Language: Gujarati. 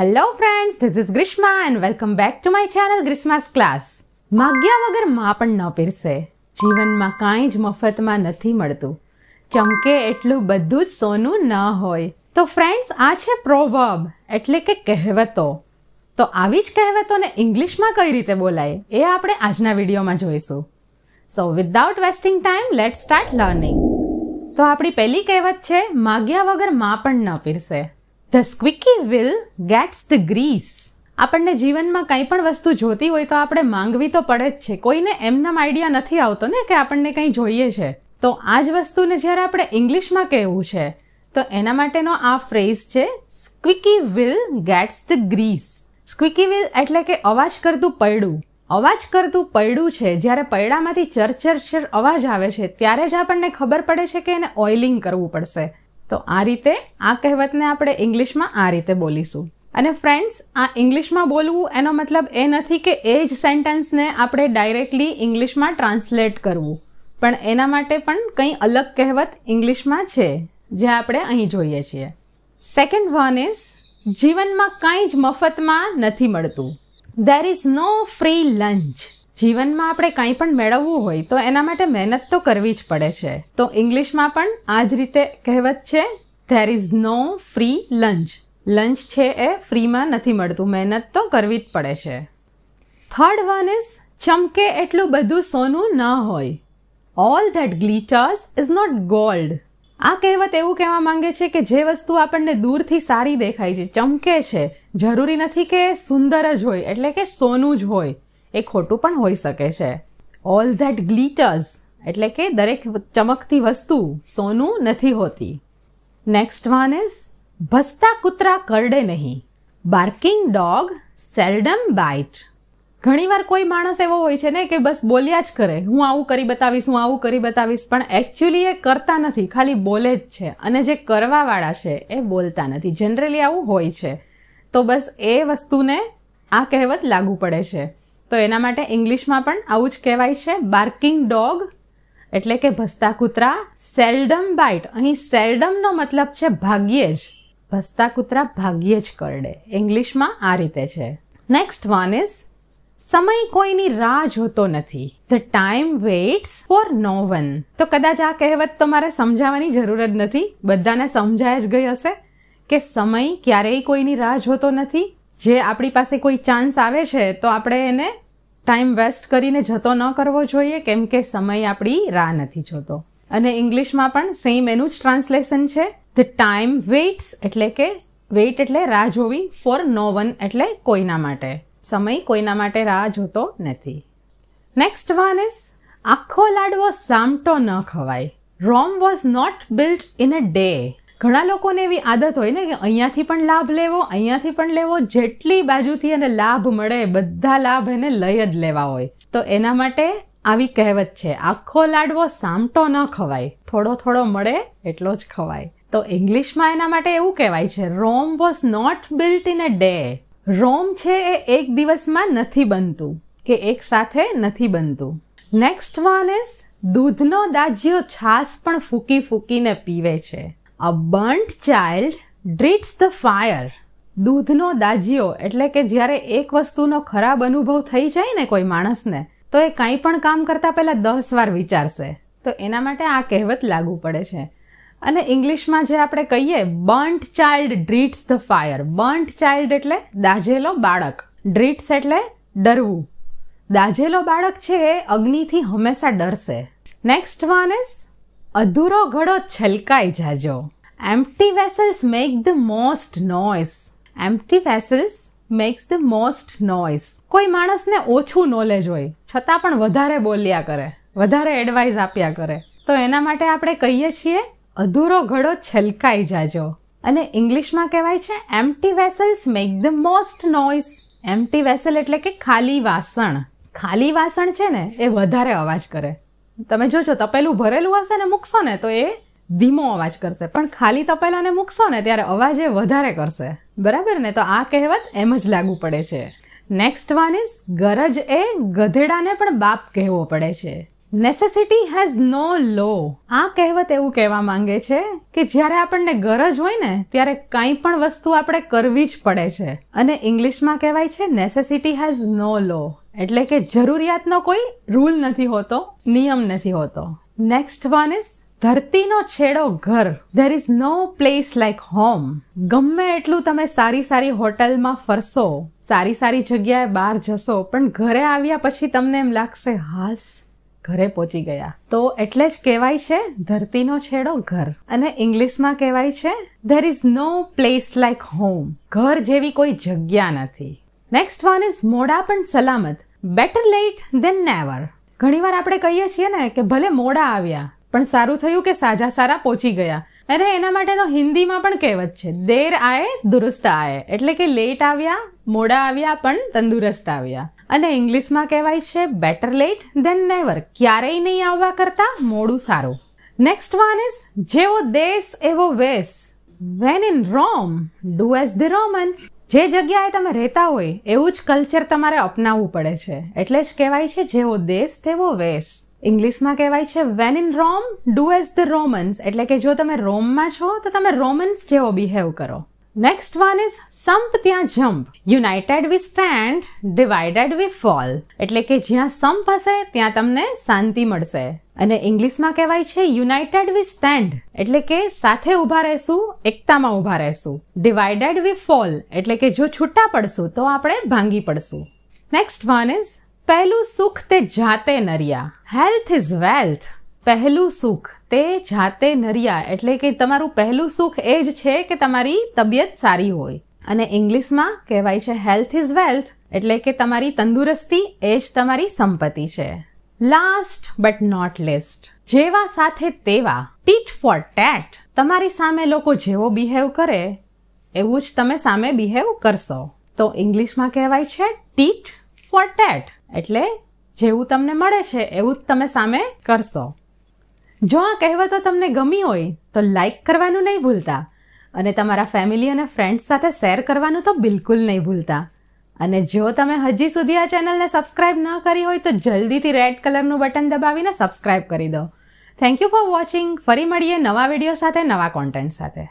hello friends this is Grishma and welcome back to my channel Grishma's class માગ્યા વગર માં પણ ન પીરસે જીવનમાં કાંઈ જ મફતમાં નથી મળતું ચમકે એટલું બધું જ સોનું ન હોય તો ફ્રેન્ડ્સ આ છે પ્રોવર્બ એટલે કે કહેવતો તો આવી જ કહેવતોને ઇંગ્લિશમાં કઈ રીતે બોલાય એ આપણે આજના વિડીયોમાં જોઈશું so without wasting time let start learning તો આપણી પહેલી કહેવત છે માગ્યા વગર માં પણ ન પીરસે the squeaky wheel gets the grease આપણને જીવનમાં કંઈ પણ વસ્તુ જોતી હોય તો આપણે માંગવી તો પડે જ છે કોઈને એમનામ આઈડિયા નથી આવતો ને કે આપણને કંઈ જોઈએ છે તો આ જ વસ્તુને જ્યારે આપણે ઇંગ્લિશમાં કહેવું છે તો એના માટેનો આ ફ્રેઝ છે squeaky wheel gets the grease squeaky wheel એટલે કે અવાજ કરતું પૈડું અવાજ કરતું પૈડું છે જ્યારે પૈડામાંથી ચરચરચર અવાજ આવે છે ત્યારે જ આપણને ખબર પડે છે કે એને ઓઇલિંગ કરવું પડશે તો આ રીતે આ કહેવતને આપણે ઇંગ્લિશમાં આ રીતે બોલીશું અને ફ્રેન્ડ્સ આ ઇંગ્લિશમાં બોલવું એનો મતલબ એ નથી કે એ જ સેન્ટેન્સને આપણે ડાયરેક્ટલી ઇંગ્લિશમાં ટ્રાન્સલેટ કરવું પણ એના માટે પણ કંઈ અલગ કહેવત ઇંગ્લિશમાં છે જે આપણે અહીં જોઈએ છીએ સેકન્ડ વન ઇઝ જીવનમાં કંઈ જ મફતમાં નથી મળતું there is no free lunch જીવનમાં આપણે કંઈ પણ મેળવવું હોય તો એના માટે મહેનત તો કરવી જ પડે છે તો ઇંગ્લિશમાં પણ આ જ રીતે કહેવત છે there is no free lunch lunch છે એ ફ્રીમાં નથી મળતું મહેનત તો કરવી જ પડે છે થર્ડ વન ઇઝ ચમકે એટલું બધું સોનું ન હોય all that glitters is not gold આ કહેવત એવું કહેવા માંગે છે કે જે વસ્તુ આપણને દૂરથી સારી દેખાય છે ચમકે છે જરૂરી નથી કે સુંદર જ હોય એટલે કે સોનું જ હોય એ ખોટું પણ હોઈ શકે છે ઓલ ધેટ ગ્લિટર્સ એટલે કે દરેક ચમકતી વસ્તુ સોનું નથી હોતી નેક્સ્ટ વન ઇઝ ભસતા કૂતરા કરડે નહીં બાર્કિંગ ડોગ સેલ્ડમ બાઇટ ઘણીવાર કોઈ માણસ એવો હોય છે ને કે બસ બોલ્યા જ કરે હું આવું કરી બતાવીશ હું આવું કરી બતાવીશ પણ એકચ્યુઅલી એ કરતા નથી ખાલી બોલે જ છે અને જે કરવાવાળા છે એ બોલતા નથી જનરલી આવું હોય છે તો બસ એ વસ્તુને આ કહેવત લાગુ પડે છે તો એના માટે ઇંગ્લિશમાં પણ આવું જ કહેવાય છે બાર્કિંગ ડોગ એટલે કે ભસતા કૂતરા સેલ્ડમ બાઇટ અહીં સેલ્ડમનો મતલબ છે ભાગ્યે જ ભસતા કૂતરા ભાગ્યે જ કરડે ઇંગ્લિશમાં આ રીતે છે નેક્સ્ટ વન ઇઝ સમય કોઈની રાહ જોતો નથી the time waits for no one તો કદાચ આ કહેવત તમારે સમજાવવાની જરૂર જ નથી બધાને સમજાય જ ગઈ હશે કે સમય ક્યારેય કોઈની રાહ જોતો નથી જે આપણી પાસે કોઈ ચાન્સ આવે છે તો આપણે એને ટાઈમ વેસ્ટ કરીને જતો ન કરવો જોઈએ કેમ કે સમય આપણી રાહ નથી જોતો અને ઇંગ્લિશમાં પણ સેમ એનું જ ટ્રાન્સલેશન છે ધ ટાઈમ વેઇટ્સ એટલે કે વેઇટ એટલે રાહ જોવી ફોર નો વન એટલે કોઈના માટે સમય કોઈના માટે રાહ જોતો નથી નેક્સ્ટ વન ઇઝ આખો લાડવો સામટો ન ખવાય Rome was not built in a day ઘણા લોકોને એવી આદત હોય ને કે અહીંયાથી પણ લાભ લેવો અહીંયાથી પણ લેવો જેટલી બાજુથી એને લાભ મળે બધા લાભ એને લઈ જ લેવા હોય તો એના માટે આવી કહેવત છે આખો લાડવો સામટો ન ખવાય થોડો થોડો મળે એટલો જ ખવાય તો ઇંગ્લિશમાં એના માટે એવું કહેવાય છે Rome was not built in a day Rome છે એ એક દિવસમાં નથી બનતું કે એક સાથે નથી બનતું નેક્સ્ટ વન ઇઝ દૂધનો દાજ્યો છાસ પણ ફૂકી ફૂકીને પીવે છે a burnt child dreads the fire દૂધનો દાજિયો એટલે કે જ્યારે એક વસ્તુનો ખરાબ અનુભવ થઈ જાય ને કોઈ માણસને તો એ કંઈ પણ કામ કરતાં પહેલાં દસ વાર વિચારશે તો એના માટે આ કહેવત લાગુ પડે છે અને ઇંગ્લિશમાં જે આપણે કહીએ burnt child dreads the fire burnt child એટલે દાજેલો બાળક ડ્રીટ્સ એટલે ડરવું દાજેલો બાળક છે એ અગ્નિથી હંમેશા ડરશે નેક્સ્ટ વન ઇઝ અધૂરો ઘડો છલકાઈ જાજો empty vessels make the most noise empty vessels makes the most noise કોઈ માણસને ઓછું નોલેજ હોય છતાં પણ વધારે બોલ્યા કરે વધારે એડવાઇસ આપ્યા કરે તો એના માટે આપણે કહીએ છીએ અધૂરો ઘડો છલકાઈ જાજો અને ઇંગ્લિશમાં કહેવાય છે empty vessels make the most noise empty vessel એટલે કે ખાલી વાસણ ખાલી વાસણ છે ને એ વધારે અવાજ કરે તમે જોજો તપેલું ભરેલું હશે ને મૂકશો ને તો એ ધીમો અવાજ કરશે પણ ખાલી તપેલાને મૂકશો ને ત્યારે અવાજ એ વધારે કરશે બરાબર ને તો આ કહેવત એમ જ લાગુ પડે છે નેક્સ્ટ વાન ઇઝ ગરજ એ ગધેડાને પણ બાપ કહેવો પડે છે નેસેસિટી હેઝ નો લો આ કહેવત એવું કહેવા માંગે છે કે જ્યારે આપણને ગરજ હોય ને ત્યારે કંઈ પણ વસ્તુ આપણે કરવી જ પડે છે અને ઇંગ્લિશમાં કહેવાય છે નેસેસિટી હેઝ નો લો એટલે કે જરૂરિયાતનો કોઈ રૂલ નથી હોતો નિયમ નથી હોતો નેક્સ્ટ વન ઇઝ ધરતીનો છેડો ઘર there is no place like home ગમે એટલું તમે સારી સારી હોટલમાં ફરશો સારી સારી જગ્યાએ બહાર જશો પણ ઘરે આવ્યા પછી તમને એમ લાગશે હાસ ઘરે પહોંચી ગયા તો એટલે જ કહેવાય છે ધરતીનો છેડો ઘર અને ઇંગ્લિશમાં કહેવાય છે there is no place like home ઘર જેવી કોઈ જગ્યા નથી નેક્સ્ટ વન ઇઝ મોડા પણ સલામત બેટર લેટ ધેન નેવર ઘણીવાર આપણે કહીએ છીએ ને કે ભલે મોડા આવ્યા પણ સારું થયું કે સાજા સારા પહોંચી ગયા અરે એના માટેનો હિન્દીમાં પણ કહેવત છે દેર આએ દુરુસ્ત આએ એટલે કે લેટ આવ્યા મોડા આવ્યા પણ તંદુરસ્ત આવ્યા અને ઇંગ્લિશમાં કહેવાય છે બેટર લેટ ધેન નેવર ક્યારેય નહીં આવવા કરતાં મોડું સારું નેક્સ્ટ વન ઇઝ જેવો દેશ એવો વેશ when in Rome do as the Romans જે જગ્યાએ તમે રહેતા હોય એવું જ કલ્ચર તમારે અપનાવવું પડે છે એટલે જ કહેવાય છે જેવો દેશ તેવો વેશ ઇંગ્લિશમાં કહેવાય છે when in Rome do as the Romans એટલે કે જો તમે રોમમાં છો તો તમે રોમન્સ જેવો બિહેવ કરો નેક્સ્ટ વન ઇઝ સંપ ત્યાં જમ્પ united we stand divided we fall એટલે કે જ્યાં સંપ હશે ત્યાં તમને શાંતિ મળશે અને ઇંગ્લિશમાં કહેવાય છે યુનાઇટેડ વી સ્ટેન્ડ એટલે કે સાથે ઊભા રહેશું એકતામાં ઊભા રહેશું ડિવાઇડેડ વી ફોલ એટલે કે જો છૂટા પડશું તો આપણે ભાંગી પડશું નેક્સ્ટ વન ઇઝ પહેલું સુખ તે જાતે નર્યા હેલ્થ ઇઝ વેલ્થ પહેલું સુખ તે જાતે નર્યા એટલે કે તમારું પહેલું સુખ એ જ છે કે તમારી તબિયત સારી હોય અને ઇંગ્લિશમાં કહેવાય છે હેલ્થ ઇઝ વેલ્થ એટલે કે તમારી તંદુરસ્તી એ જ તમારી સંપત્તિ છે લાસ્ટ બટ નોટ લિસ્ટ જેવા સાથે તેવા ટીટ ફોર ટેટ તમારી સામે લોકો જેવો બિહેવ કરે એવું જ તમે સામે બિહેવ કરશો તો ઇંગ્લિશમાં કહેવાય છે ટીટ ફોર ટેટ એટલે જેવું તમને મળે છે એવું જ તમે સામે કરશો જો આ કહેવતો તમને ગમી હોય તો લાઈક કરવાનું નહીં ભૂલતા અને તમારા ફેમિલી અને ફ્રેન્ડ્સ સાથે શેર કરવાનું તો બિલકુલ નહીં ભૂલતા અને જો તમે હજી સુધી આ ચેનલને સબસ્ક્રાઈબ ન કરી હોય તો જલ્દીથી રેડ કલરનું બટન દબાવીને સબસ્ક્રાઇબ કરી દો થેન્ક યુ ફોર વોચિંગ ફરી મળીએ નવા વિડીયો સાથે નવા કોન્ટેન્ટ સાથે